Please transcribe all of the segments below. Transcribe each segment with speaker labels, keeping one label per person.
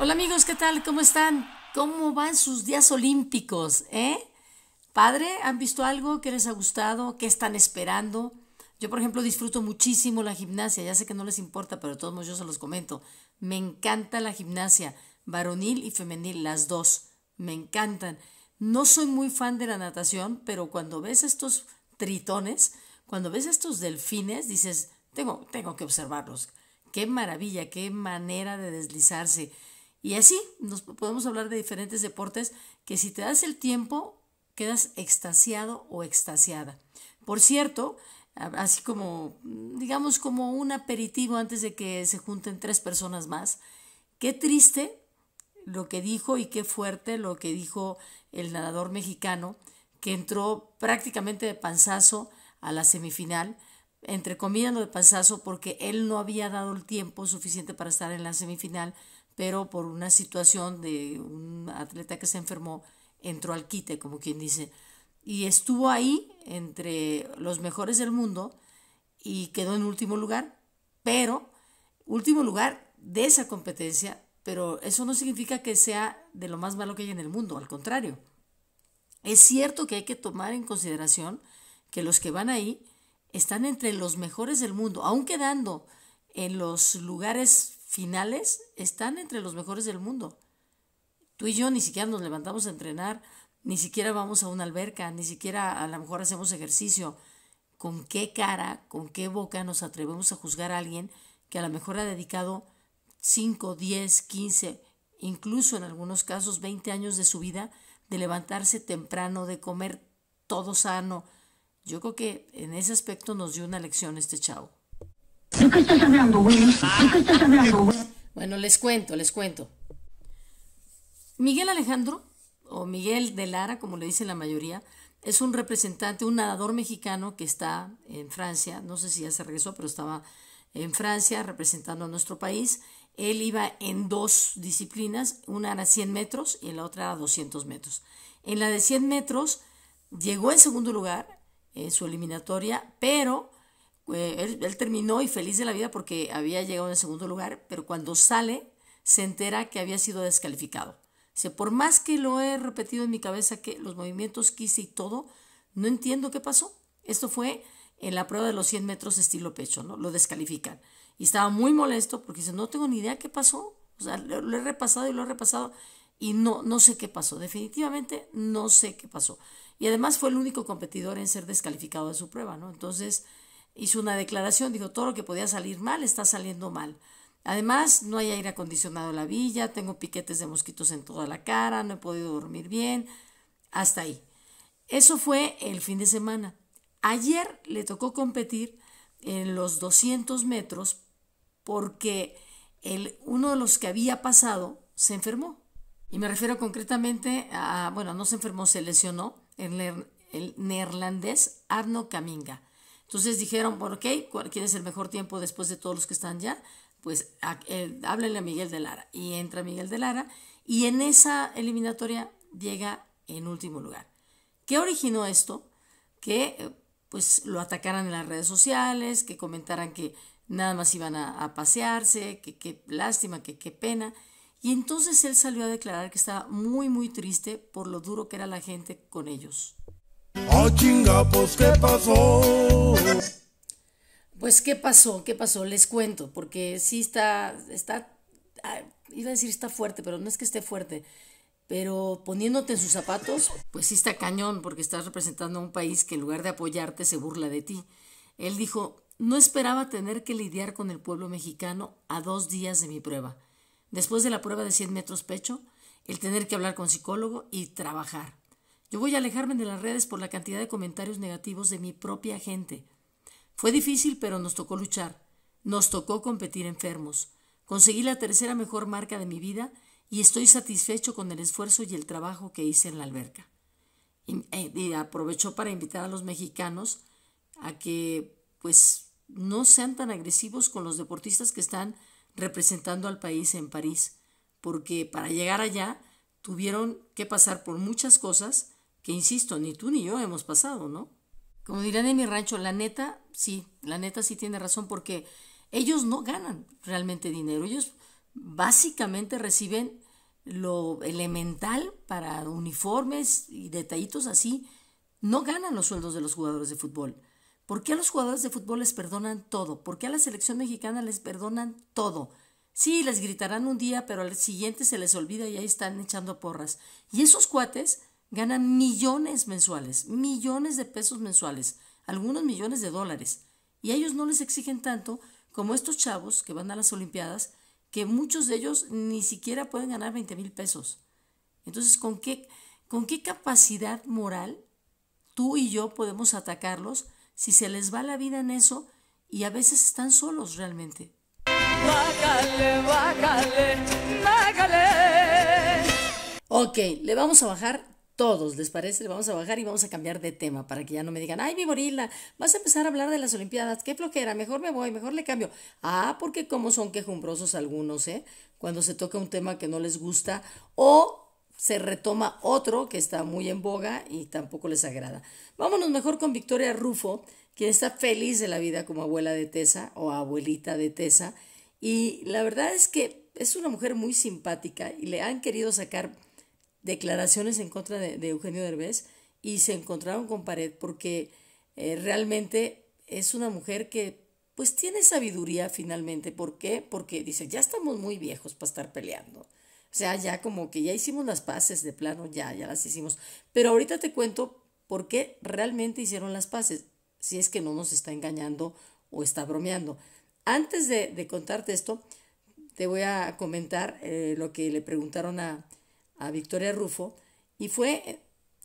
Speaker 1: Hola amigos, ¿qué tal? ¿Cómo están? ¿Cómo van sus días olímpicos? ¿Eh? ¿Padre? ¿Han visto algo que les ha gustado? ¿Qué están esperando? Yo, por ejemplo, disfruto muchísimo la gimnasia. Ya sé que no les importa, pero todos modos yo se los comento. Me encanta la gimnasia, varonil y femenil, las dos. Me encantan. No soy muy fan de la natación, pero cuando ves estos tritones, cuando ves estos delfines, dices, tengo, que observarlos. Qué maravilla, qué manera de deslizarse. Y así nos podemos hablar de diferentes deportes que si te das el tiempo quedas extasiado o extasiada. Por cierto, así como, digamos, como un aperitivo antes de que se junten tres personas más, qué triste lo que dijo y qué fuerte lo que dijo el nadador mexicano, que entró prácticamente de panzazo a la semifinal entre comillas lo de pasazo porque él no había dado el tiempo suficiente para estar en la semifinal, pero por una situación de un atleta que se enfermó, entró al quite, como quien dice. Y estuvo ahí entre los mejores del mundo y quedó en último lugar, pero último lugar de esa competencia, pero eso no significa que sea de lo más malo que hay en el mundo, al contrario. Es cierto que hay que tomar en consideración que los que van ahí están entre los mejores del mundo, aún quedando en los lugares finales, están entre los mejores del mundo. Tú y yo ni siquiera nos levantamos a entrenar, ni siquiera vamos a una alberca, ni siquiera a lo mejor hacemos ejercicio. ¿Con qué cara, con qué boca nos atrevemos a juzgar a alguien que a lo mejor ha dedicado 5, 10, 15, incluso en algunos casos 20 años de su vida de levantarse temprano, de comer todo sano, yo creo que en ese aspecto nos dio una lección este chavo. qué estás hablando, güey? qué ah. estás hablando, Bueno, les cuento, les cuento. Miguel Alejandro, o Miguel de Lara, como le dicen la mayoría, es un representante, un nadador mexicano que está en Francia, no sé si ya se regresó, pero estaba en Francia representando a nuestro país. Él iba en dos disciplinas, una era 100 metros y en la otra era 200 metros. En la de 100 metros llegó en segundo lugar, eh, su eliminatoria, pero eh, él, terminó y feliz de la vida porque había llegado en el segundo lugar, pero cuando sale se entera que había sido descalificado. Dice, por más que lo he repetido en mi cabeza que los movimientos quise y todo, no entiendo qué pasó. Esto fue en la prueba de los 100 metros estilo pecho, ¿no? Lo descalifican. Y estaba muy molesto porque dice, no tengo ni idea qué pasó. O sea, lo, lo he repasado y lo he repasado y no, no sé qué pasó. Definitivamente no sé qué pasó. Y además fue el único competidor en ser descalificado de su prueba, ¿no? Entonces hizo una declaración, dijo, todo lo que podía salir mal está saliendo mal. Además, no hay aire acondicionado en la villa, tengo piquetes de mosquitos en toda la cara, no he podido dormir bien, hasta ahí. Eso fue el fin de semana. Ayer le tocó competir en los 200 metros porque el, uno de los que había pasado se enfermó. Y me refiero concretamente a, bueno, no se enfermó, se lesionó el, el neerlandés Arno Caminga. Entonces dijeron, ok, ¿quién es el mejor tiempo después de todos los que están ya? Pues háblenle a Miguel de Lara. Y entra Miguel de Lara y en esa eliminatoria llega en último lugar. ¿Qué originó esto? Que eh, pues lo atacaran en las redes sociales, que comentaran que nada más iban a, a pasearse, que qué lástima, que qué pena. Y entonces él salió a declarar que estaba muy, muy triste por lo duro que era la gente con ellos. ¡Ah, pues qué pasó! Pues qué pasó, qué pasó, les cuento, porque sí está, está, iba a decir está fuerte, pero no es que esté fuerte, pero poniéndote en sus zapatos, pues sí está cañón, porque estás representando a un país que en lugar de apoyarte se burla de ti. Él dijo, no esperaba tener que lidiar con el pueblo mexicano a dos días de mi prueba. Después de la prueba de 100 metros pecho, el tener que hablar con psicólogo y trabajar. Yo voy a alejarme de las redes por la cantidad de comentarios negativos de mi propia gente. Fue difícil, pero nos tocó luchar. Nos tocó competir enfermos. Conseguí la tercera mejor marca de mi vida y estoy satisfecho con el esfuerzo y el trabajo que hice en la alberca. Y, eh, para invitar a los mexicanos a que, pues, no sean tan agresivos con los deportistas que están representando al país en París, porque para llegar allá tuvieron que pasar por muchas cosas que, insisto, ni tú ni yo hemos pasado, ¿no? Como dirán en mi rancho, la neta, sí, la neta sí tiene razón, porque ellos no ganan realmente dinero, ellos básicamente reciben lo elemental para uniformes y detallitos así, no ganan los sueldos de los jugadores de fútbol. ¿Por qué a los jugadores de fútbol les perdonan todo? ¿Por qué a la selección mexicana les perdonan todo? Sí, les gritarán un día, pero al siguiente se les olvida y ahí están echando porras. Y esos cuates ganan millones mensuales, millones de pesos mensuales, algunos millones de dólares. Y a ellos no les exigen tanto como estos chavos que van a las Olimpiadas, que muchos de ellos ni siquiera pueden ganar 20 mil pesos. Entonces, ¿con qué, ¿con qué capacidad moral tú y yo podemos atacarlos? si se les va la vida en eso y a veces están solos realmente. Bájale, bájale, bájale. Ok, le vamos a bajar todos, ¿les parece? Le vamos a bajar y vamos a cambiar de tema para que ya no me digan, ay, mi gorila, vas a empezar a hablar de las Olimpiadas, qué flojera, mejor me voy, mejor le cambio. Ah, porque como son quejumbrosos algunos, ¿eh? Cuando se toca un tema que no les gusta o se retoma otro que está muy en boga y tampoco les agrada. Vámonos mejor con Victoria Rufo, quien está feliz de la vida como abuela de Tessa o abuelita de Tessa. Y la verdad es que es una mujer muy simpática y le han querido sacar declaraciones en contra de, Eugenio Derbez y se encontraron con pared porque eh, realmente es una mujer que pues tiene sabiduría finalmente. ¿Por qué? Porque dice, ya estamos muy viejos para estar peleando. O sea, ya como que ya hicimos las paces de plano, ya, ya las hicimos. Pero ahorita te cuento por qué realmente hicieron las paces, si es que no nos está engañando o está bromeando. Antes de, de contarte esto, te voy a comentar eh, lo que le preguntaron a, a Victoria Rufo y fue eh,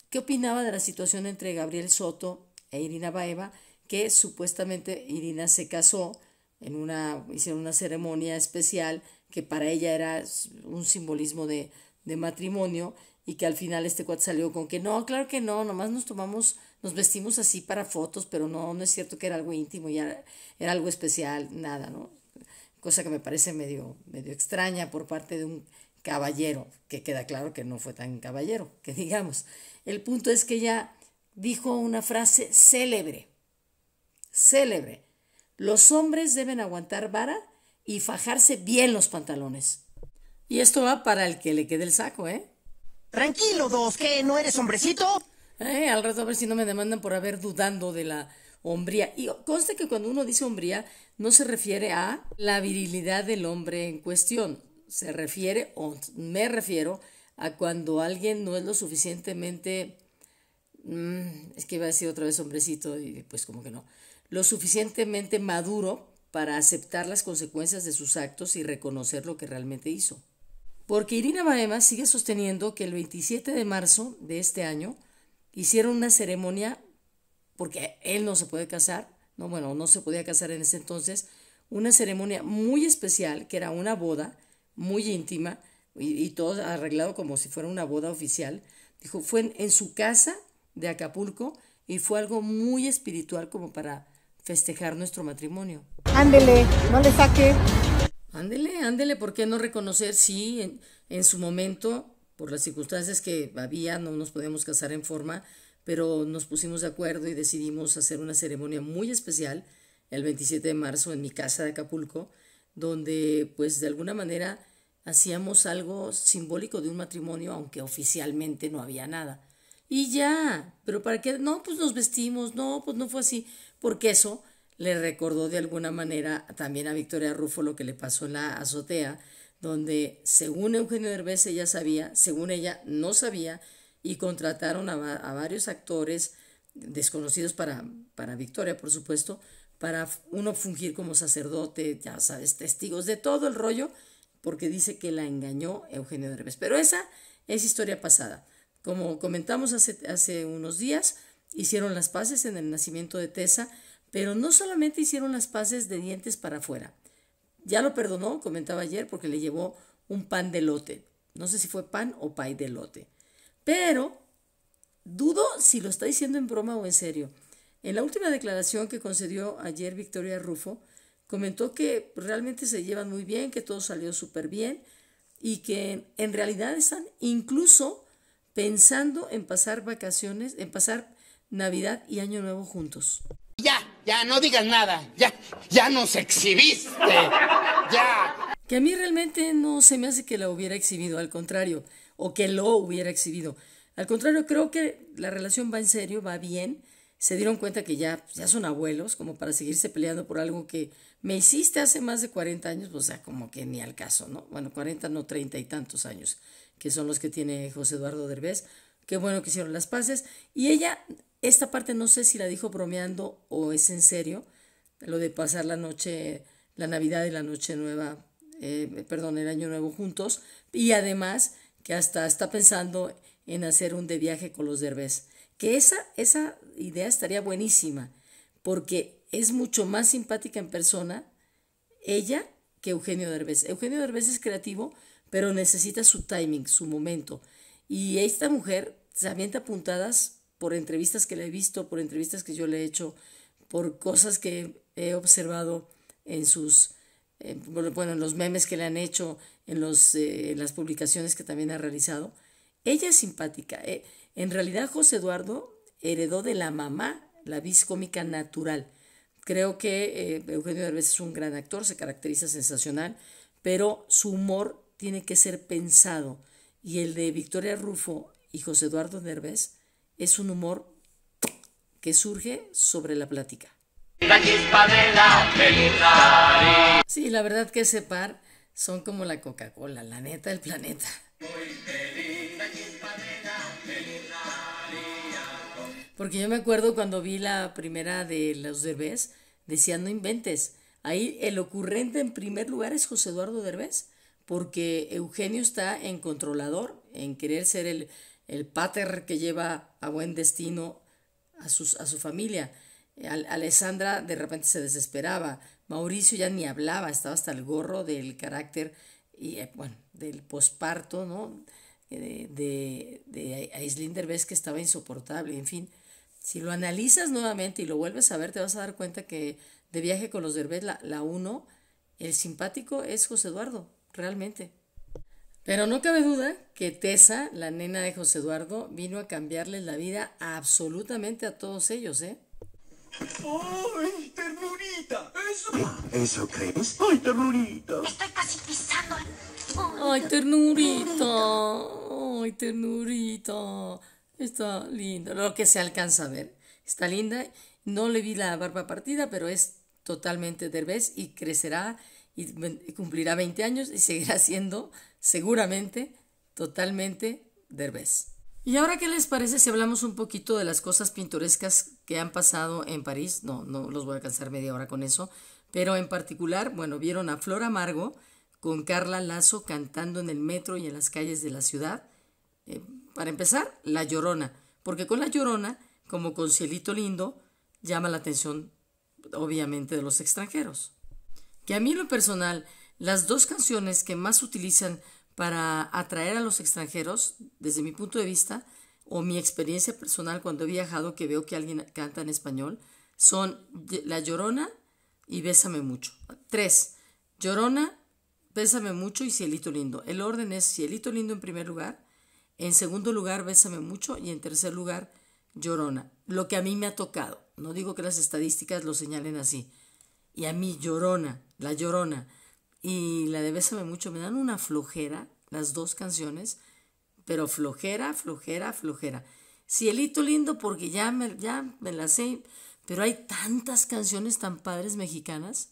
Speaker 1: qué opinaba de la situación entre Gabriel Soto e Irina Baeva, que supuestamente Irina se casó en una hicieron una ceremonia especial que para ella era un simbolismo de, matrimonio y que al final este cuate salió con que no, claro que no, nomás nos tomamos, nos vestimos así para fotos, pero no, no es cierto que era algo íntimo, ya era algo especial, nada, ¿no? Cosa que me parece medio, medio extraña por parte de un caballero, que queda claro que no fue tan caballero, que digamos. El punto es que ella dijo una frase célebre, célebre. Los hombres deben aguantar vara y fajarse bien los pantalones. Y esto va para el que le quede el saco, ¿eh? Tranquilo, dos, que no eres hombrecito. Eh, al rato a ver si no me demandan por haber dudando de la hombría. Y conste que cuando uno dice hombría, no se refiere a la virilidad del hombre en cuestión. Se refiere, o me refiero, a cuando alguien no es lo suficientemente. Mm, es que iba a decir otra vez hombrecito, y pues como que no. Lo suficientemente maduro para aceptar las consecuencias de sus actos y reconocer lo que realmente hizo. Porque Irina Maema sigue sosteniendo que el 27 de marzo de este año hicieron una ceremonia porque él no se puede casar, no bueno, no se podía casar en ese entonces, una ceremonia muy especial que era una boda muy íntima y, todo arreglado como si fuera una boda oficial. Dijo, fue en su casa de Acapulco y fue algo muy espiritual como para festejar nuestro matrimonio. Ándele, no le saque. Ándele, ándele, ¿por qué no reconocer? Sí, en, su momento, por las circunstancias que había, no nos podíamos casar en forma, pero nos pusimos de acuerdo y decidimos hacer una ceremonia muy especial el 27 de marzo en mi casa de Acapulco, donde pues de alguna manera hacíamos algo simbólico de un matrimonio, aunque oficialmente no había nada. Y ya, pero ¿para qué? No, pues nos vestimos, no, pues no fue así porque eso le recordó de alguna manera también a Victoria Rufo lo que le pasó en la azotea, donde según Eugenio Derbez ella sabía, según ella no sabía, y contrataron a, varios actores desconocidos para, para Victoria, por supuesto, para uno fungir como sacerdote, ya sabes, testigos de todo el rollo, porque dice que la engañó Eugenio Derbez. Pero esa es historia pasada. Como comentamos hace, hace unos días, Hicieron las paces en el nacimiento de Tessa, pero no solamente hicieron las paces de dientes para afuera. Ya lo perdonó, comentaba ayer, porque le llevó un pan de lote. No sé si fue pan o pay de lote. Pero dudo si lo está diciendo en broma o en serio. En la última declaración que concedió ayer Victoria Rufo, comentó que realmente se llevan muy bien, que todo salió súper bien y que en realidad están incluso pensando en pasar vacaciones, en pasar Navidad y Año Nuevo juntos. Ya, ya, no digas nada. Ya, ya nos exhibiste. Ya. Que a mí realmente no se me hace que la hubiera exhibido, al contrario, o que lo hubiera exhibido. Al contrario, creo que la relación va en serio, va bien. Se dieron cuenta que ya, ya son abuelos, como para seguirse peleando por algo que me hiciste hace más de 40 años, pues, o sea, como que ni al caso, ¿no? Bueno, 40, no 30 y tantos años, que son los que tiene José Eduardo Derbez. Qué bueno que hicieron las paces. Y ella esta parte no sé si la dijo bromeando o es en serio, lo de pasar la noche, la Navidad y la Noche Nueva, eh, perdón, el Año Nuevo juntos, y además que hasta está pensando en hacer un de viaje con los derbés. Que esa, esa idea estaría buenísima, porque es mucho más simpática en persona ella que Eugenio Derbez. Eugenio Derbez es creativo, pero necesita su timing, su momento. Y esta mujer se avienta apuntadas por entrevistas que le he visto, por entrevistas que yo le he hecho, por cosas que he observado en sus, eh, bueno, en los memes que le han hecho, en, los, eh, las publicaciones que también ha realizado. Ella es simpática. Eh, en realidad José Eduardo heredó de la mamá la vis cómica natural. Creo que Eugenio Derbez es un gran actor, se caracteriza sensacional, pero su humor tiene que ser pensado. Y el de Victoria Rufo y José Eduardo Derbez es un humor que surge sobre la plática. sí, la verdad que ese par son como la Coca-Cola, la neta del planeta. Porque yo me acuerdo cuando vi la primera de los Derbez, decían no inventes. Ahí el ocurrente en primer lugar es José Eduardo Derbez, porque Eugenio está en controlador, en querer ser el, el pater que lleva a buen destino a, sus, a su familia. Alessandra de repente se desesperaba, Mauricio ya ni hablaba, estaba hasta el gorro del carácter y eh, bueno, del posparto, ¿no? Eh, de, de, de que estaba insoportable, en fin. Si lo analizas nuevamente y lo vuelves a ver, te vas a dar cuenta que de viaje con los Derbez, la 1, el simpático es José Eduardo, realmente. Pero no cabe duda que Tessa, la nena de José Eduardo, vino a cambiarle la vida absolutamente a todos ellos, ¿eh? ¡Ay, ternurita! ¿Eso? ¿Eso crees? ¡Ay, ternurita! Estoy casi pisando. ¡Ay, ternurita! ¡Ay, ternurita! Está linda. Lo que se alcanza a ver. Está linda. No le vi la barba partida, pero es totalmente derbez y crecerá y cumplirá 20 años y seguirá siendo seguramente totalmente derbez. ¿Y ahora qué les parece si hablamos un poquito de las cosas pintorescas que han pasado en París? No, no los voy a cansar media hora con eso, pero en particular, bueno, vieron a Flor Amargo con Carla Lazo cantando en el metro y en las calles de la ciudad. Eh, para empezar, La Llorona, porque con La Llorona, como con Cielito Lindo, llama la atención obviamente de los extranjeros que a mí en lo personal, las dos canciones que más utilizan para atraer a los extranjeros, desde mi punto de vista, o mi experiencia personal cuando he viajado que veo que alguien canta en español, son La Llorona y Bésame mucho. Tres, Llorona, Bésame mucho y Cielito lindo. El orden es Cielito lindo en primer lugar, en segundo lugar Bésame mucho y en tercer lugar Llorona. Lo que a mí me ha tocado. No digo que las estadísticas lo señalen así y a mí Llorona, La Llorona y la de Bésame mucho me dan una flojera, las dos canciones, pero flojera, flojera, flojera. Cielito lindo porque ya me, ya me la sé, pero hay tantas canciones tan padres mexicanas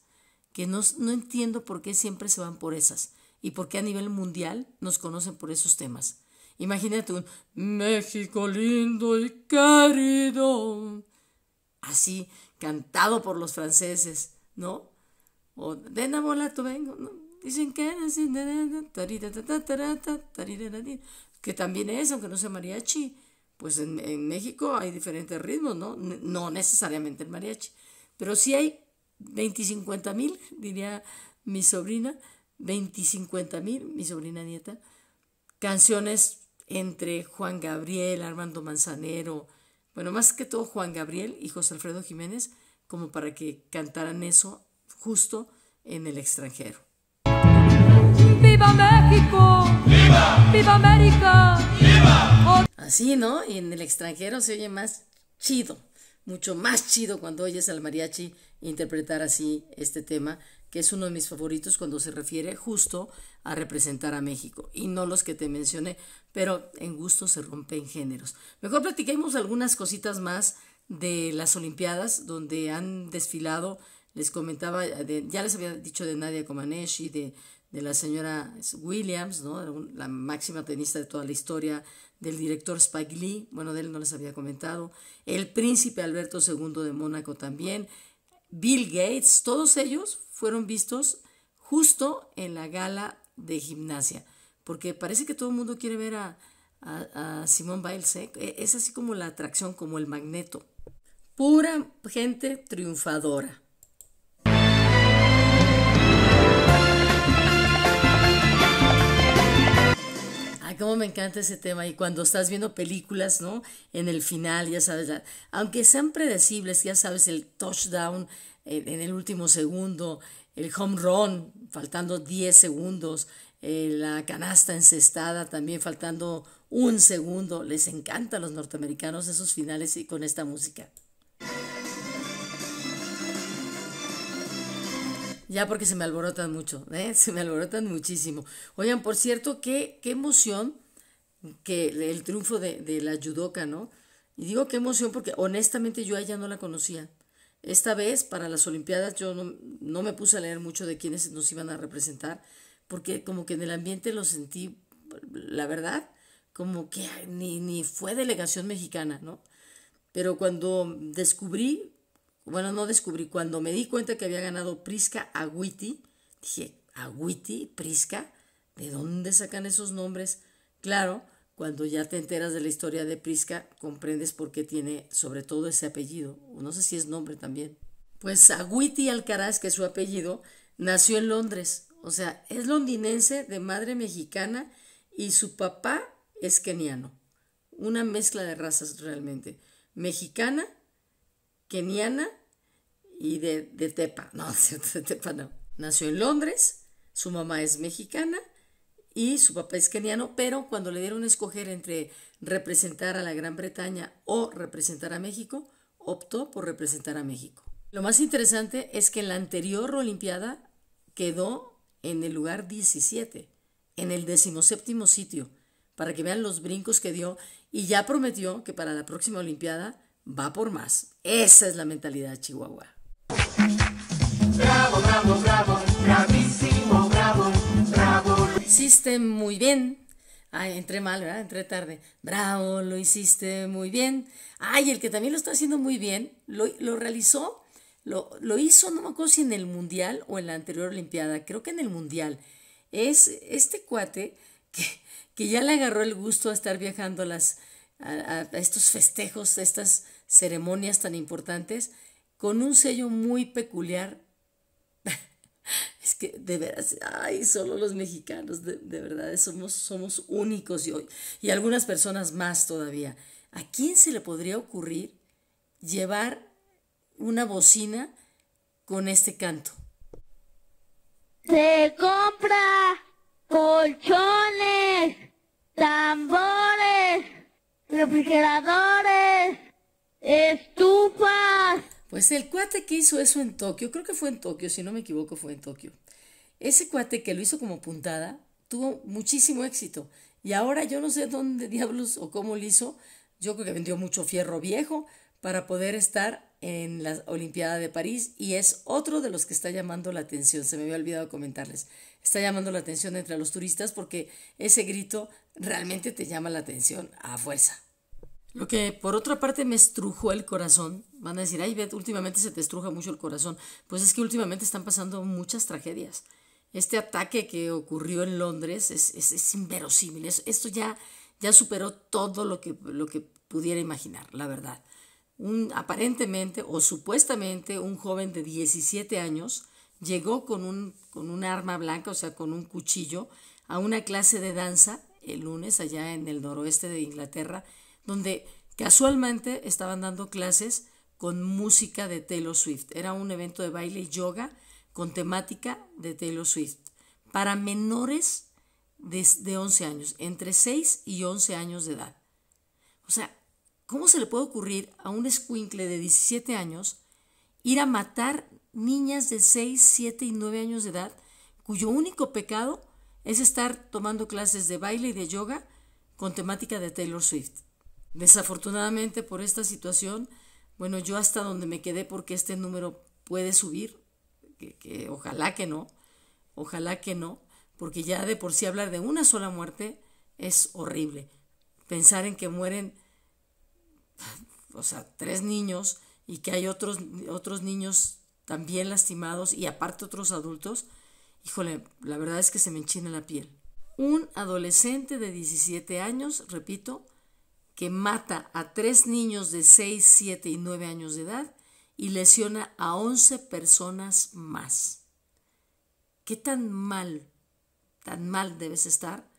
Speaker 1: que no, no entiendo por qué siempre se van por esas y por qué a nivel mundial nos conocen por esos temas. Imagínate un México lindo y querido, así, cantado por los franceses. ¿no? O de vengo, Dicen que que también es, aunque no sea mariachi, pues en, México hay diferentes ritmos, ¿no? No necesariamente el mariachi, pero sí hay 25 mil, diría mi sobrina, 25 mil, mi sobrina nieta, canciones entre Juan Gabriel, Armando Manzanero, bueno, más que todo Juan Gabriel y José Alfredo Jiménez, como para que cantaran eso justo en el extranjero. ¡Viva México! ¡Viva! ¡Viva América! ¡Viva! Así, ¿no? Y En el extranjero se oye más chido, mucho más chido cuando oyes al mariachi interpretar así este tema, que es uno de mis favoritos cuando se refiere justo a representar a México, y no los que te mencioné, pero en gusto se rompen géneros. Mejor platiquemos algunas cositas más de las Olimpiadas, donde han desfilado, les comentaba, ya les había dicho de Nadia Comaneci, de, de la señora Williams, ¿no? la máxima tenista de toda la historia, del director Spike Lee, bueno, de él no les había comentado, el príncipe Alberto II de Mónaco también, Bill Gates, todos ellos fueron vistos justo en la gala de gimnasia, porque parece que todo el mundo quiere ver a, a, Simone Biles, ¿eh? e, es así como la atracción, como el magneto. Pura gente triunfadora. cómo me encanta ese tema. Y cuando estás viendo películas, ¿no? En el final, ya sabes, aunque sean predecibles, ya sabes, el touchdown eh, en el último segundo, el home run faltando 10 segundos, eh, la canasta encestada también faltando un segundo. Les encanta a los norteamericanos esos finales y con esta música. ya porque se me alborotan mucho, ¿eh? se me alborotan muchísimo. Oigan, por cierto, qué, qué emoción que el triunfo de, la yudoca ¿no? Y digo qué emoción porque honestamente yo a ella no la conocía. Esta vez para las Olimpiadas yo no, me puse a leer mucho de quiénes nos iban a representar, porque como que en el ambiente lo sentí, la verdad, como que ni, ni fue delegación mexicana, ¿no? Pero cuando descubrí bueno, no descubrí, cuando me di cuenta que había ganado Prisca Agüiti, dije, ¿Aguiti, Prisca, ¿de dónde sacan esos nombres? Claro, cuando ya te enteras de la historia de Prisca, comprendes por qué tiene sobre todo ese apellido, o no sé si es nombre también. Pues Agüiti Alcaraz, que es su apellido, nació en Londres, o sea, es londinense de madre mexicana y su papá es keniano, una mezcla de razas realmente, mexicana keniana y de, Tepa. No, de Tepa no. Nació en Londres, su mamá es mexicana y su papá es keniano, pero cuando le dieron a escoger entre representar a la Gran Bretaña o representar a México, optó por representar a México. Lo más interesante es que en la anterior Olimpiada quedó en el lugar 17, en el decimoséptimo sitio, para que vean los brincos que dio y ya prometió que para la próxima Olimpiada va por más. Esa es la mentalidad chihuahua. Bravo, bravo, bravo, bravísimo, bravo, bravo. Lo hiciste muy bien. Ay, entré mal, ¿verdad? Entré tarde. Bravo, lo hiciste muy bien. Ay, el que también lo está haciendo muy bien, lo, realizó, lo, hizo, no me acuerdo si en el Mundial o en la anterior Olimpiada, creo que en el Mundial. Es este cuate que, ya le agarró el gusto a estar viajando a a, estos festejos, a estas ceremonias tan importantes con un sello muy peculiar. es que de veras, ay, solo los mexicanos, de, verdad, somos, somos únicos y, y algunas personas más todavía. ¿A quién se le podría ocurrir llevar una bocina con este canto? Se compra colchones, tambores, refrigeradores estupas Pues el cuate que hizo eso en Tokio, creo que fue en Tokio, si no me equivoco, fue en Tokio. Ese cuate que lo hizo como puntada tuvo muchísimo éxito. Y ahora yo no sé dónde diablos o cómo lo hizo. Yo creo que vendió mucho fierro viejo para poder estar en la Olimpiada de París y es otro de los que está llamando la atención. Se me había olvidado comentarles. Está llamando la atención entre los turistas porque ese grito realmente te llama la atención a fuerza. Lo que por otra parte me estrujó el corazón, van a decir, ay, Beth, últimamente se te estruja mucho el corazón. Pues es que últimamente están pasando muchas tragedias. Este ataque que ocurrió en Londres es, es, inverosímil. esto ya, ya superó todo lo que, lo que pudiera imaginar, la verdad. Un, aparentemente o supuestamente un joven de 17 años llegó con un, con un arma blanca, o sea, con un cuchillo, a una clase de danza el lunes allá en el noroeste de Inglaterra donde casualmente estaban dando clases con música de Taylor Swift. Era un evento de baile y yoga con temática de Taylor Swift para menores de, 11 años, entre 6 y 11 años de edad. O sea, ¿cómo se le puede ocurrir a un escuincle de 17 años ir a matar niñas de 6, 7 y 9 años de edad cuyo único pecado es estar tomando clases de baile y de yoga con temática de Taylor Swift? Desafortunadamente por esta situación, bueno, yo hasta donde me quedé porque este número puede subir, que, ojalá que no, ojalá que no, porque ya de por sí hablar de una sola muerte es horrible. Pensar en que mueren, o sea, tres niños y que hay otros, otros niños también lastimados y aparte otros adultos, híjole, la verdad es que se me enchina la piel. Un adolescente de 17 años, repito, que mata a tres niños de 6, 7 y 9 años de edad y lesiona a 11 personas más. ¿Qué tan mal, tan mal debes estar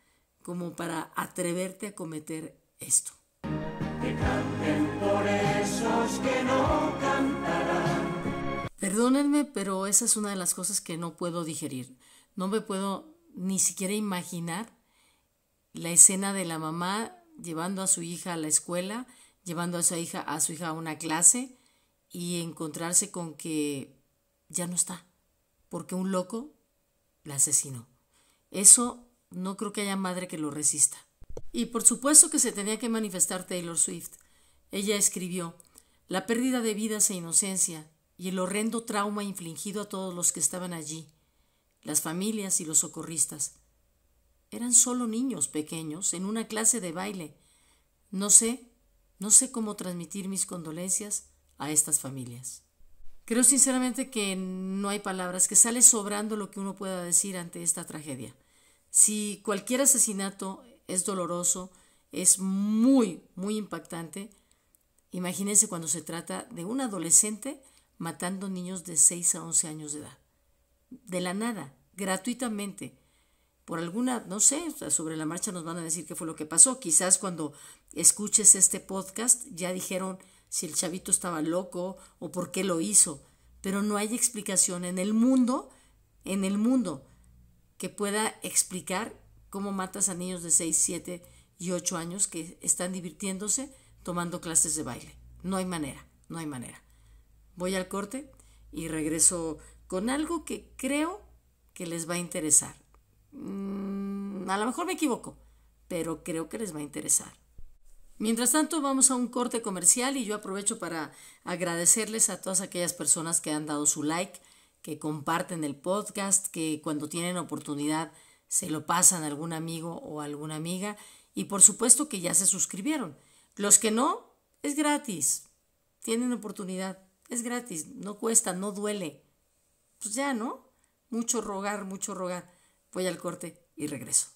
Speaker 1: como para atreverte a cometer esto? Que canten por que no cantarán. Perdónenme, pero esa es una de las cosas que no puedo digerir. No me puedo ni siquiera imaginar la escena de la mamá llevando a su hija a la escuela, llevando a su hija a su hija a una clase y encontrarse con que ya no está, porque un loco la asesinó. Eso no creo que haya madre que lo resista. Y por supuesto que se tenía que manifestar Taylor Swift. Ella escribió La pérdida de vidas e inocencia y el horrendo trauma infligido a todos los que estaban allí, las familias y los socorristas, eran solo niños pequeños en una clase de baile. No sé, no sé cómo transmitir mis condolencias a estas familias. Creo sinceramente que no hay palabras, que sale sobrando lo que uno pueda decir ante esta tragedia. Si cualquier asesinato es doloroso, es muy, muy impactante, imagínense cuando se trata de un adolescente matando niños de 6 a 11 años de edad. De la nada, gratuitamente, por alguna, no sé, sobre la marcha nos van a decir qué fue lo que pasó. Quizás cuando escuches este podcast ya dijeron si el chavito estaba loco o por qué lo hizo, pero no hay explicación en el mundo, en el mundo, que pueda explicar cómo matas a niños de 6, 7 y 8 años que están divirtiéndose tomando clases de baile. No hay manera, no hay manera. Voy al corte y regreso con algo que creo que les va a interesar. Mm, a lo mejor me equivoco, pero creo que les va a interesar. Mientras tanto, vamos a un corte comercial y yo aprovecho para agradecerles a todas aquellas personas que han dado su like, que comparten el podcast, que cuando tienen oportunidad se lo pasan a algún amigo o alguna amiga y por supuesto que ya se suscribieron. Los que no, es gratis. Tienen oportunidad. Es gratis, no cuesta, no duele. Pues ya, ¿no? Mucho rogar, mucho rogar. Voy al corte y regreso.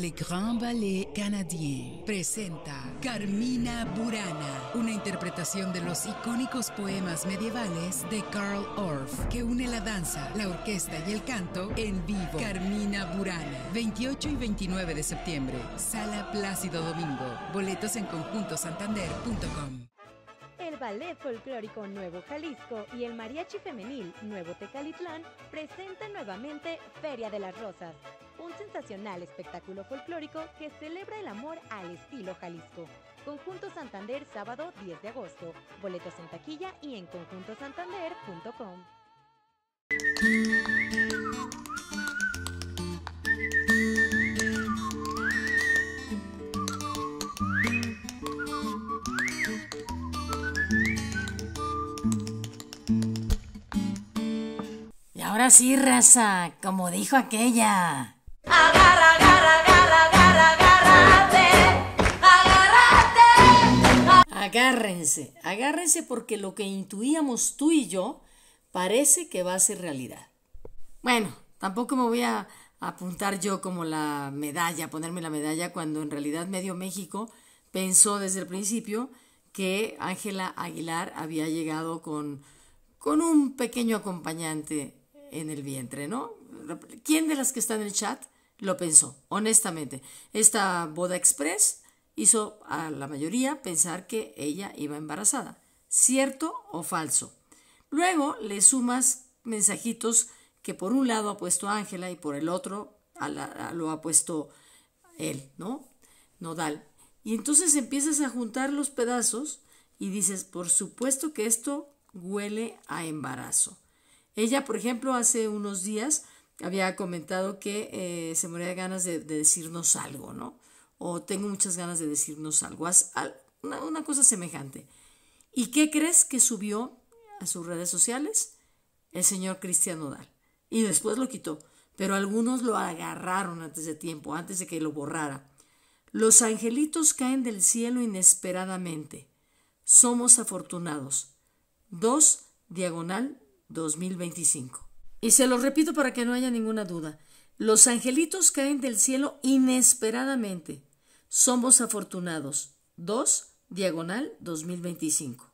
Speaker 1: Le Grand Ballet Canadien presenta Carmina Burana, una interpretación de los icónicos poemas medievales de Carl Orff, que une la danza, la orquesta y el canto en vivo. Carmina Burana, 28 y 29 de septiembre, Sala Plácido Domingo. Boletos en conjuntosantander.com. El Ballet Folclórico Nuevo Jalisco y el Mariachi Femenil Nuevo Tecalitlán presentan nuevamente Feria de las Rosas un sensacional espectáculo folclórico que celebra el amor al estilo Jalisco. Conjunto Santander, sábado 10 de agosto. Boletos en taquilla y en conjuntosantander.com. Y ahora sí, raza, como dijo aquella. agárrense, agárrense porque lo que intuíamos tú y yo parece que va a ser realidad. Bueno, tampoco me voy a apuntar yo como la medalla, ponerme la medalla cuando en realidad Medio México pensó desde el principio que Ángela Aguilar había llegado con, con un pequeño acompañante en el vientre, ¿no? ¿Quién de las que está en el chat lo pensó? Honestamente, esta boda express hizo a la mayoría pensar que ella iba embarazada. ¿Cierto o falso? Luego le sumas mensajitos que por un lado ha puesto Ángela y por el otro lo ha puesto él, ¿no? Nodal. Y entonces empiezas a juntar los pedazos y dices, por supuesto que esto huele a embarazo. Ella, por ejemplo, hace unos días había comentado que eh, se moría de ganas de decirnos algo, ¿no? o tengo muchas ganas de decirnos algo, una, una cosa semejante. ¿Y qué crees que subió a sus redes sociales? El señor cristiano Dal. Y después lo quitó, pero algunos lo agarraron antes de tiempo, antes de que lo borrara. Los angelitos caen del cielo inesperadamente. Somos afortunados. 2 diagonal 2025. Y se lo repito para que no haya ninguna duda. Los angelitos caen del cielo inesperadamente. Somos afortunados. 2, diagonal 2025.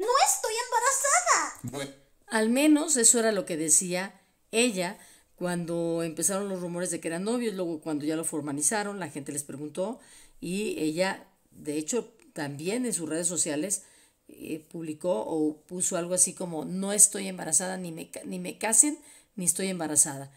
Speaker 1: No estoy embarazada. Bueno. Al menos eso era lo que decía ella cuando empezaron los rumores de que eran novios, luego cuando ya lo formalizaron, la gente les preguntó y ella, de hecho, también en sus redes sociales eh, publicó o puso algo así como no estoy embarazada, ni ni me casen, ni estoy embarazada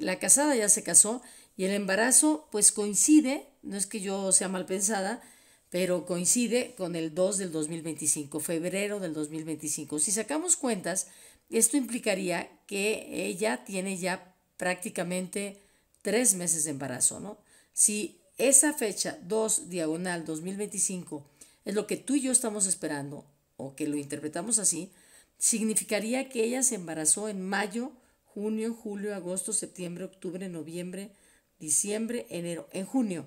Speaker 1: la casada ya se casó y el embarazo pues coincide, no es que yo sea mal pensada, pero coincide con el 2 del 2025, febrero del 2025. Si sacamos cuentas, esto implicaría que ella tiene ya prácticamente tres meses de embarazo, ¿no? Si esa fecha 2 diagonal 2025 es lo que tú y yo estamos esperando, o que lo interpretamos así, significaría que ella se embarazó en mayo junio, julio, agosto, septiembre, octubre, noviembre, diciembre, enero. En junio,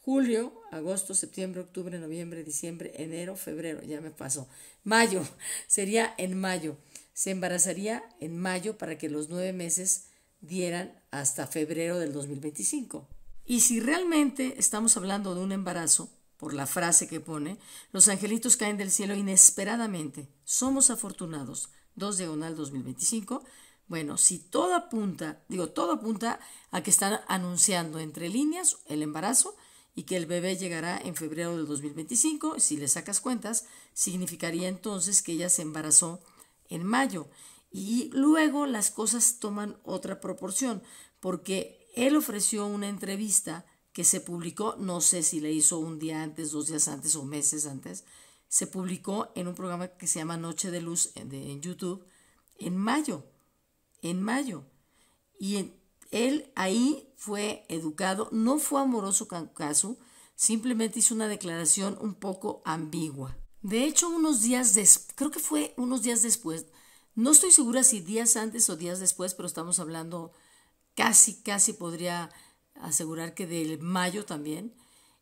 Speaker 1: julio, agosto, septiembre, octubre, noviembre, diciembre, enero, febrero. Ya me pasó. Mayo, sería en mayo. Se embarazaría en mayo para que los nueve meses dieran hasta febrero del 2025. Y si realmente estamos hablando de un embarazo, por la frase que pone, los angelitos caen del cielo inesperadamente. Somos afortunados. 2 diagonal 2025 bueno, si todo apunta, digo, todo apunta a que están anunciando entre líneas el embarazo y que el bebé llegará en febrero del 2025, si le sacas cuentas, significaría entonces que ella se embarazó en mayo. Y luego las cosas toman otra proporción, porque él ofreció una entrevista que se publicó, no sé si le hizo un día antes, dos días antes o meses antes, se publicó en un programa que se llama Noche de Luz de, en YouTube en mayo en mayo. Y él ahí fue educado, no fue amoroso caso simplemente hizo una declaración un poco ambigua. De hecho, unos días después, creo que fue unos días después, no estoy segura si días antes o días después, pero estamos hablando casi, casi podría asegurar que del mayo también,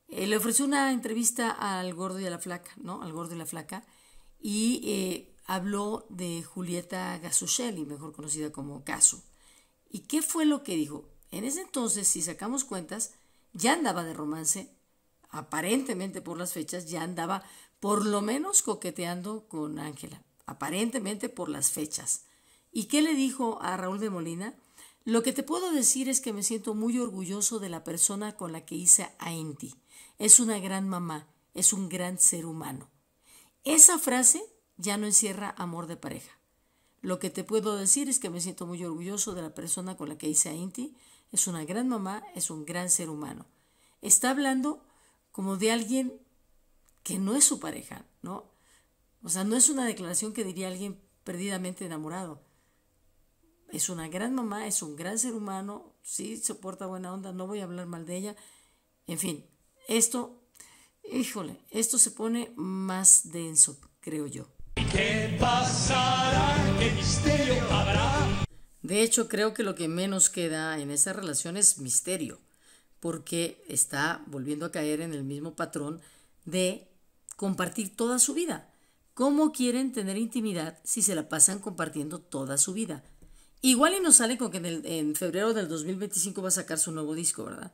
Speaker 1: eh, le ofreció una entrevista al gordo y a la flaca, ¿no? Al gordo y la flaca, y eh, habló de Julieta Gasuchelli, mejor conocida como Casu. ¿Y qué fue lo que dijo? En ese entonces, si sacamos cuentas, ya andaba de romance, aparentemente por las fechas, ya andaba por lo menos coqueteando con Ángela, aparentemente por las fechas. ¿Y qué le dijo a Raúl de Molina? Lo que te puedo decir es que me siento muy orgulloso de la persona con la que hice a Inti. Es una gran mamá, es un gran ser humano. Esa frase ya no encierra amor de pareja. Lo que te puedo decir es que me siento muy orgulloso de la persona con la que hice a Inti. Es una gran mamá, es un gran ser humano. Está hablando como de alguien que no es su pareja, ¿no? O sea, no es una declaración que diría alguien perdidamente enamorado. Es una gran mamá, es un gran ser humano, sí, soporta buena onda, no voy a hablar mal de ella. En fin, esto, híjole, esto se pone más denso, creo yo. ¿Qué pasará? ¿Qué misterio habrá? De hecho, creo que lo que menos queda en esa relación es misterio, porque está volviendo a caer en el mismo patrón de compartir toda su vida. ¿Cómo quieren tener intimidad si se la pasan compartiendo toda su vida? Igual y nos sale con que en, febrero del 2025 va a sacar su nuevo disco, ¿verdad?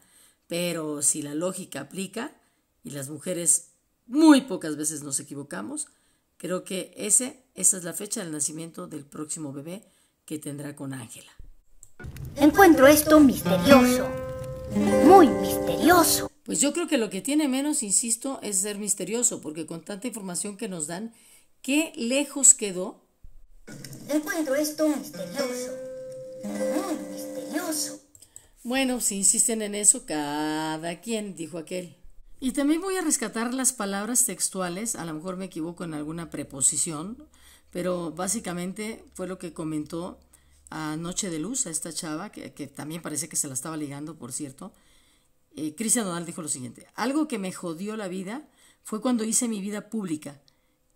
Speaker 1: Pero si la lógica aplica, y las mujeres muy pocas veces nos equivocamos, Creo que ese, esa es la fecha del nacimiento del próximo bebé que tendrá con Ángela. Encuentro esto misterioso, muy misterioso. Pues yo creo que lo que tiene menos, insisto, es ser misterioso, porque con tanta información que nos dan, ¿qué lejos quedó? Encuentro esto misterioso, muy misterioso. Bueno, si insisten en eso, cada quien, dijo aquel. Y también voy a rescatar las palabras textuales, a lo mejor me equivoco en alguna preposición, pero básicamente fue lo que comentó a Noche de Luz, a esta chava, que, también parece que se la estaba ligando, por cierto. Eh, Cristian dijo lo siguiente, algo que me jodió la vida fue cuando hice mi vida pública.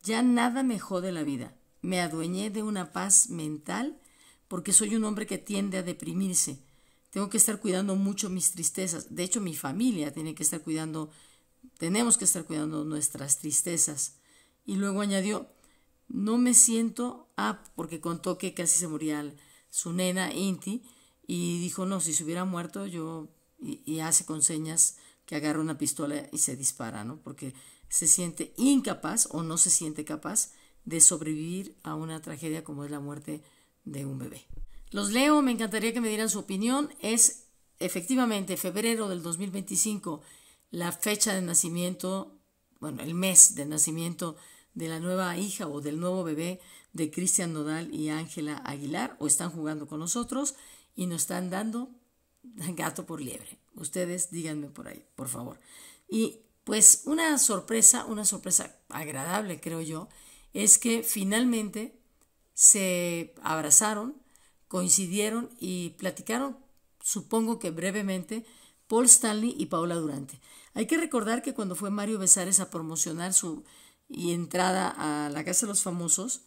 Speaker 1: Ya nada me jode la vida. Me adueñé de una paz mental porque soy un hombre que tiende a deprimirse. Tengo que estar cuidando mucho mis tristezas. De hecho, mi familia tiene que estar cuidando tenemos que estar cuidando nuestras tristezas. Y luego añadió, no me siento ah, porque contó que casi se moría su nena Inti y dijo, no, si se hubiera muerto yo, y, y hace con señas que agarra una pistola y se dispara, ¿no? Porque se siente incapaz o no se siente capaz de sobrevivir a una tragedia como es la muerte de un bebé. Los leo, me encantaría que me dieran su opinión. Es efectivamente febrero del 2025 la fecha de nacimiento, bueno, el mes de nacimiento de la nueva hija o del nuevo bebé de Cristian Nodal y Ángela Aguilar, o están jugando con nosotros y nos están dando gato por liebre. Ustedes díganme por ahí, por favor. Y pues una sorpresa, una sorpresa agradable, creo yo, es que finalmente se abrazaron, coincidieron y platicaron, supongo que brevemente, Paul Stanley y Paula Durante. Hay que recordar que cuando fue Mario Besares a promocionar su entrada a la Casa de los Famosos,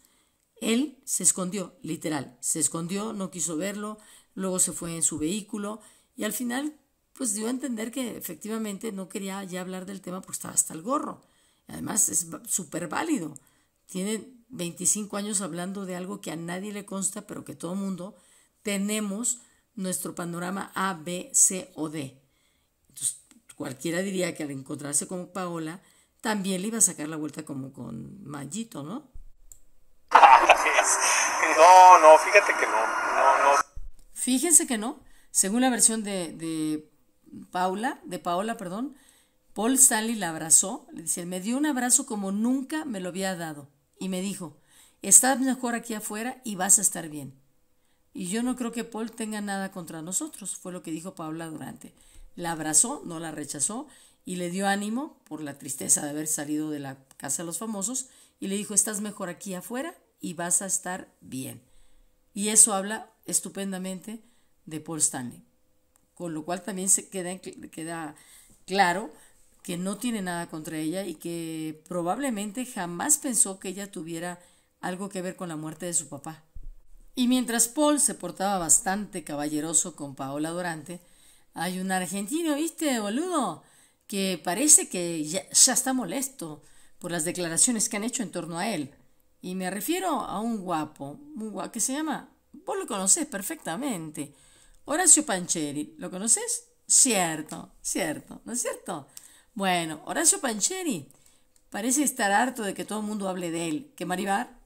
Speaker 1: él se escondió, literal, se escondió, no quiso verlo, luego se fue en su vehículo y al final pues dio a entender que efectivamente no quería ya hablar del tema porque estaba hasta el gorro. Además es súper válido. Tiene 25 años hablando de algo que a nadie le consta, pero que todo mundo tenemos nuestro panorama A, B, C o D. Cualquiera diría que al encontrarse con Paola, también le iba a sacar la vuelta como con Mayito, ¿no? No, no, fíjate que no, no, no. Fíjense que no. Según la versión de, de Paola, perdón, Paul Stanley la abrazó, le dice, me dio un abrazo como nunca me lo había dado y me dijo, estás mejor aquí afuera y vas a estar bien. Y yo no creo que Paul tenga nada contra nosotros, fue lo que dijo Paola durante la abrazó, no la rechazó, y le dio ánimo por la tristeza de haber salido de la casa de los famosos, y le dijo, estás mejor aquí afuera y vas a estar bien. Y eso habla estupendamente de Paul Stanley, con lo cual también se queda, queda claro que no tiene nada contra ella y que probablemente jamás pensó que ella tuviera algo que ver con la muerte de su papá. Y mientras Paul se portaba bastante caballeroso con Paola Dorante, hay un argentino, viste, boludo, que parece que ya, está molesto por las declaraciones que han hecho en torno a él. Y me refiero a un guapo, un guapo que se llama, vos lo conocés perfectamente, Horacio Pancheri, ¿lo conoces? Cierto, cierto, ¿no es cierto? Bueno, Horacio Pancheri parece estar harto de que todo el mundo hable de él, que Maribar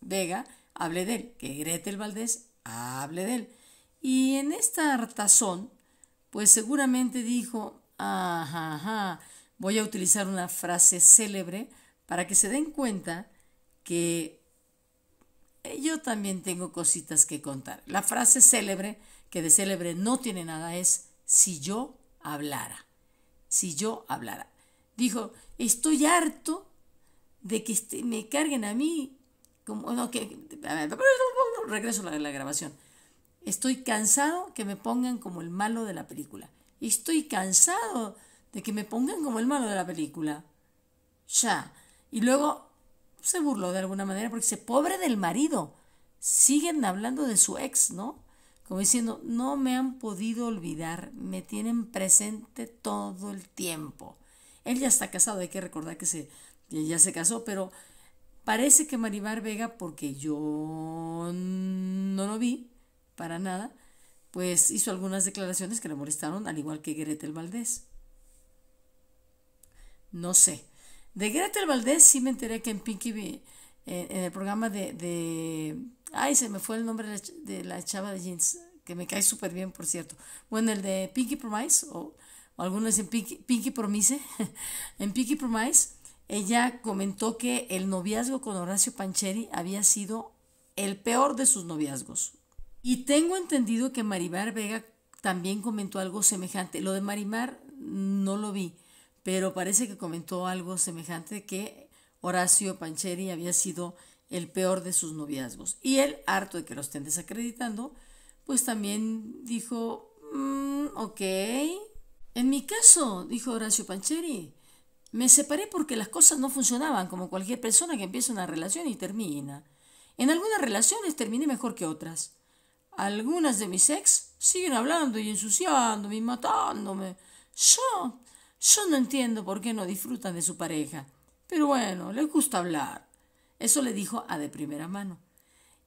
Speaker 1: Vega hable de él, que Gretel Valdés hable de él. Y en esta hartazón pues seguramente dijo, ajá, voy a utilizar una frase célebre para que se den cuenta que yo también tengo cositas que contar. La frase célebre, que de célebre no tiene nada, es si yo hablara, si yo hablara. Dijo, estoy harto de que este, me carguen a mí, como, no, que, regreso a la grabación. Estoy cansado que me pongan como el malo de la película. Estoy cansado de que me pongan como el malo de la película. Ya. Y luego se burló de alguna manera porque dice, pobre del marido. Siguen hablando de su ex, ¿no? Como diciendo, no me han podido olvidar, me tienen presente todo el tiempo. Él ya está casado, hay que recordar que se, ya se casó, pero parece que Maribar Vega, porque yo no lo vi, para nada, pues hizo algunas declaraciones que le molestaron, al igual que Gretel Valdés. No sé. De Gretel Valdés sí me enteré que en Pinky, eh, en, el programa de, Ay, se me fue el nombre de la, chava de jeans, que me cae súper bien, por cierto. Bueno, el de Pinky Promise, o, algunos en Pinky, Pinky Promise, en Pinky Promise, ella comentó que el noviazgo con Horacio Pancheri había sido el peor de sus noviazgos. Y tengo entendido que Marimar Vega también comentó algo semejante. Lo de Marimar no lo vi, pero parece que comentó algo semejante que Horacio Pancheri había sido el peor de sus noviazgos. Y él, harto de que lo estén desacreditando, pues también dijo, mm, ok. En mi caso, dijo Horacio Pancheri, me separé porque las cosas no funcionaban como cualquier persona que empieza una relación y termina. En algunas relaciones terminé mejor que otras. Algunas de mis ex siguen hablando y ensuciándome y matándome. Yo, yo no entiendo por qué no disfrutan de su pareja. Pero bueno, les gusta hablar. Eso le dijo a de primera mano.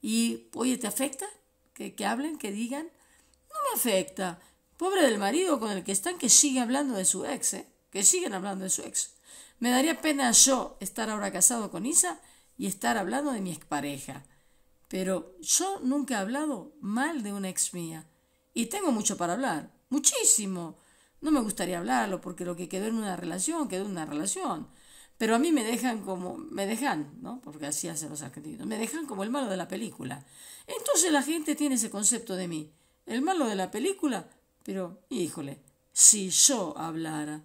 Speaker 1: Y, oye, ¿te afecta? ¿Que, que hablen, que digan? No me afecta. Pobre del marido con el que están que sigue hablando de su ex, ¿eh? Que siguen hablando de su ex. Me daría pena yo estar ahora casado con Isa y estar hablando de mi expareja. Pero yo nunca he hablado mal de una ex mía. Y tengo mucho para hablar. Muchísimo. No me gustaría hablarlo porque lo que quedó en una relación quedó en una relación. Pero a mí me dejan como, me dejan, ¿no? Porque así hacen los argentinos, me dejan como el malo de la película. Entonces la gente tiene ese concepto de mí, el malo de la película, pero híjole, si yo hablara.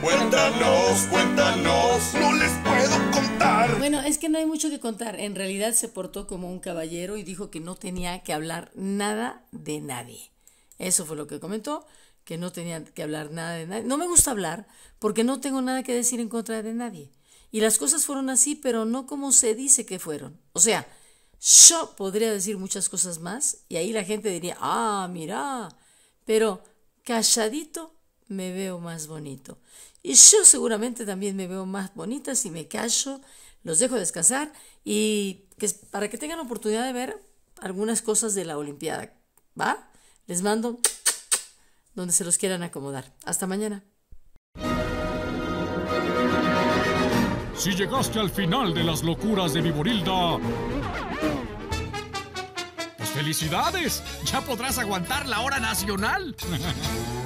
Speaker 1: Cuéntanos, cuéntanos, no les puedo contar. Bueno, es que no hay mucho que contar. En realidad se portó como un caballero y dijo que no tenía que hablar nada de nadie. Eso fue lo que comentó, que no tenía que hablar nada de nadie. No me gusta hablar porque no tengo nada que decir en contra de nadie. Y las cosas fueron así, pero no como se dice que fueron. O sea, yo podría decir muchas cosas más y ahí la gente diría, ah, mira, pero calladito me veo más bonito. Y yo seguramente también me veo más bonita si me callo, los dejo descansar y que, para que tengan oportunidad de ver algunas cosas de la Olimpiada. ¿Va? Les mando donde se los quieran acomodar. Hasta mañana. Si llegaste al final de las locuras de mi pues felicidades, ya podrás aguantar la hora nacional.